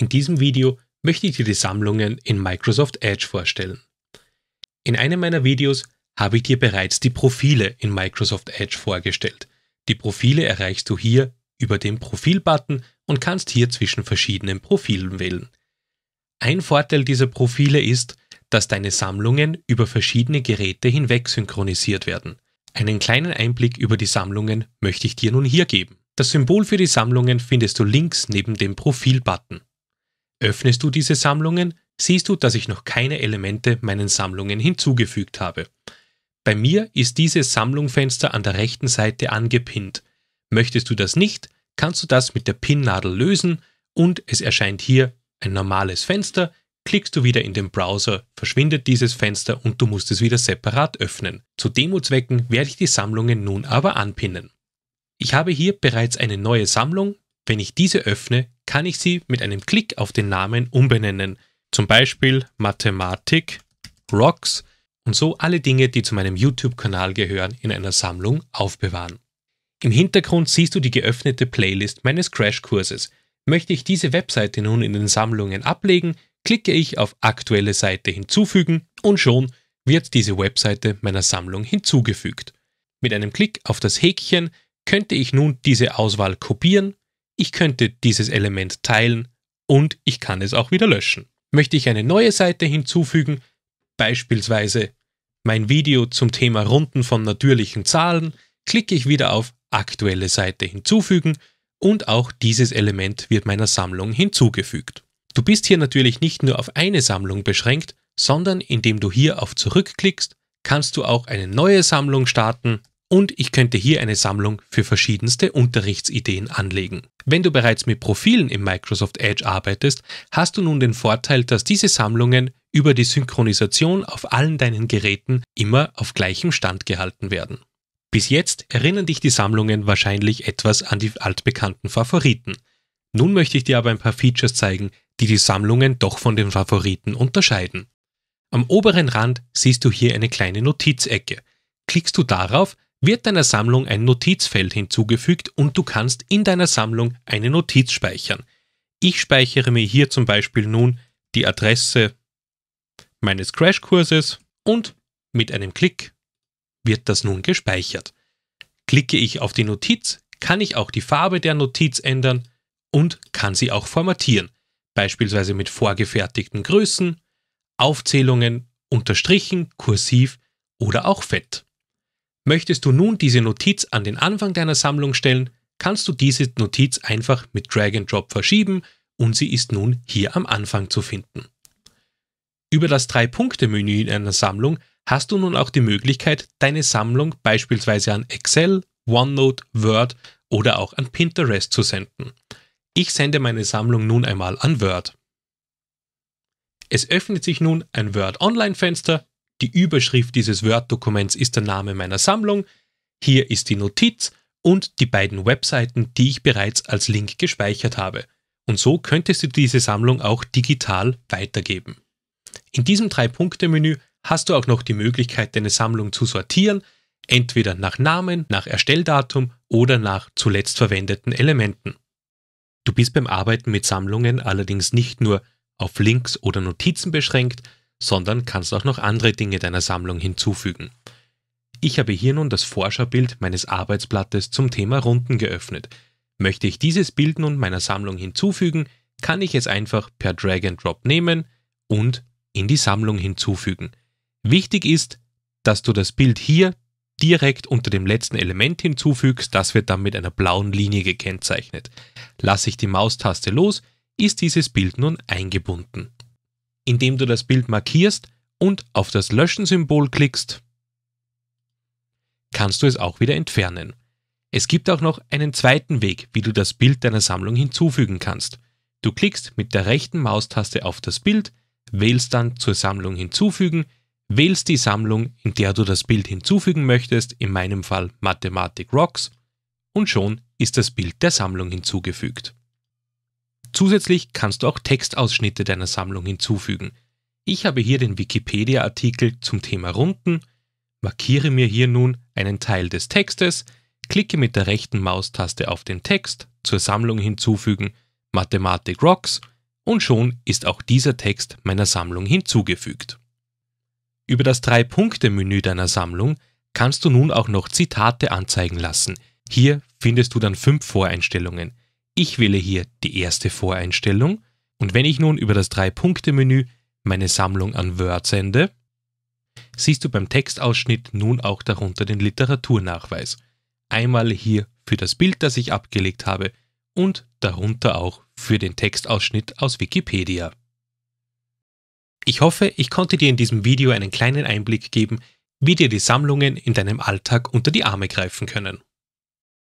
In diesem Video möchte ich dir die Sammlungen in Microsoft Edge vorstellen. In einem meiner Videos habe ich dir bereits die Profile in Microsoft Edge vorgestellt. Die Profile erreichst du hier über den Profil-Button und kannst hier zwischen verschiedenen Profilen wählen. Ein Vorteil dieser Profile ist, dass deine Sammlungen über verschiedene Geräte hinweg synchronisiert werden. Einen kleinen Einblick über die Sammlungen möchte ich dir nun hier geben. Das Symbol für die Sammlungen findest du links neben dem Profil-Button. Öffnest du diese Sammlungen, siehst du, dass ich noch keine Elemente meinen Sammlungen hinzugefügt habe. Bei mir ist dieses Sammlungfenster an der rechten Seite angepinnt. Möchtest du das nicht, kannst du das mit der Pinnadel lösen und es erscheint hier ein normales Fenster. Klickst du wieder in den Browser, verschwindet dieses Fenster und du musst es wieder separat öffnen. Zu Demozwecken werde ich die Sammlungen nun aber anpinnen. Ich habe hier bereits eine neue Sammlung wenn ich diese öffne, kann ich sie mit einem Klick auf den Namen umbenennen. Zum Beispiel Mathematik, Rocks und so alle Dinge, die zu meinem YouTube-Kanal gehören, in einer Sammlung aufbewahren. Im Hintergrund siehst du die geöffnete Playlist meines Crashkurses. Möchte ich diese Webseite nun in den Sammlungen ablegen, klicke ich auf Aktuelle Seite hinzufügen und schon wird diese Webseite meiner Sammlung hinzugefügt. Mit einem Klick auf das Häkchen könnte ich nun diese Auswahl kopieren ich könnte dieses Element teilen und ich kann es auch wieder löschen. Möchte ich eine neue Seite hinzufügen, beispielsweise mein Video zum Thema Runden von natürlichen Zahlen, klicke ich wieder auf Aktuelle Seite hinzufügen und auch dieses Element wird meiner Sammlung hinzugefügt. Du bist hier natürlich nicht nur auf eine Sammlung beschränkt, sondern indem du hier auf Zurück klickst, kannst du auch eine neue Sammlung starten und ich könnte hier eine Sammlung für verschiedenste Unterrichtsideen anlegen. Wenn du bereits mit Profilen im Microsoft Edge arbeitest, hast du nun den Vorteil, dass diese Sammlungen über die Synchronisation auf allen deinen Geräten immer auf gleichem Stand gehalten werden. Bis jetzt erinnern dich die Sammlungen wahrscheinlich etwas an die altbekannten Favoriten. Nun möchte ich dir aber ein paar Features zeigen, die die Sammlungen doch von den Favoriten unterscheiden. Am oberen Rand siehst du hier eine kleine Notizecke. Klickst du darauf, wird deiner Sammlung ein Notizfeld hinzugefügt und du kannst in deiner Sammlung eine Notiz speichern. Ich speichere mir hier zum Beispiel nun die Adresse meines Crashkurses und mit einem Klick wird das nun gespeichert. Klicke ich auf die Notiz, kann ich auch die Farbe der Notiz ändern und kann sie auch formatieren, beispielsweise mit vorgefertigten Größen, Aufzählungen, Unterstrichen, Kursiv oder auch Fett. Möchtest du nun diese Notiz an den Anfang deiner Sammlung stellen, kannst du diese Notiz einfach mit Drag and Drop verschieben und sie ist nun hier am Anfang zu finden. Über das Drei-Punkte-Menü in einer Sammlung hast du nun auch die Möglichkeit, deine Sammlung beispielsweise an Excel, OneNote, Word oder auch an Pinterest zu senden. Ich sende meine Sammlung nun einmal an Word. Es öffnet sich nun ein Word Online-Fenster die Überschrift dieses Word-Dokuments ist der Name meiner Sammlung. Hier ist die Notiz und die beiden Webseiten, die ich bereits als Link gespeichert habe. Und so könntest du diese Sammlung auch digital weitergeben. In diesem Drei-Punkte-Menü hast du auch noch die Möglichkeit, deine Sammlung zu sortieren, entweder nach Namen, nach Erstelldatum oder nach zuletzt verwendeten Elementen. Du bist beim Arbeiten mit Sammlungen allerdings nicht nur auf Links oder Notizen beschränkt, sondern kannst auch noch andere Dinge deiner Sammlung hinzufügen. Ich habe hier nun das Forscherbild meines Arbeitsblattes zum Thema Runden geöffnet. Möchte ich dieses Bild nun meiner Sammlung hinzufügen, kann ich es einfach per Drag and Drop nehmen und in die Sammlung hinzufügen. Wichtig ist, dass du das Bild hier direkt unter dem letzten Element hinzufügst, das wird dann mit einer blauen Linie gekennzeichnet. Lasse ich die Maustaste los, ist dieses Bild nun eingebunden indem du das Bild markierst und auf das Löschen-Symbol klickst, kannst du es auch wieder entfernen. Es gibt auch noch einen zweiten Weg, wie du das Bild deiner Sammlung hinzufügen kannst. Du klickst mit der rechten Maustaste auf das Bild, wählst dann zur Sammlung hinzufügen, wählst die Sammlung, in der du das Bild hinzufügen möchtest, in meinem Fall Mathematik Rocks, und schon ist das Bild der Sammlung hinzugefügt. Zusätzlich kannst du auch Textausschnitte deiner Sammlung hinzufügen. Ich habe hier den Wikipedia-Artikel zum Thema Runden, markiere mir hier nun einen Teil des Textes, klicke mit der rechten Maustaste auf den Text, zur Sammlung hinzufügen, Mathematik Rocks und schon ist auch dieser Text meiner Sammlung hinzugefügt. Über das Drei-Punkte-Menü deiner Sammlung kannst du nun auch noch Zitate anzeigen lassen. Hier findest du dann fünf Voreinstellungen. Ich wähle hier die erste Voreinstellung und wenn ich nun über das Drei-Punkte-Menü meine Sammlung an Word sende, siehst du beim Textausschnitt nun auch darunter den Literaturnachweis. Einmal hier für das Bild, das ich abgelegt habe und darunter auch für den Textausschnitt aus Wikipedia. Ich hoffe, ich konnte dir in diesem Video einen kleinen Einblick geben, wie dir die Sammlungen in deinem Alltag unter die Arme greifen können.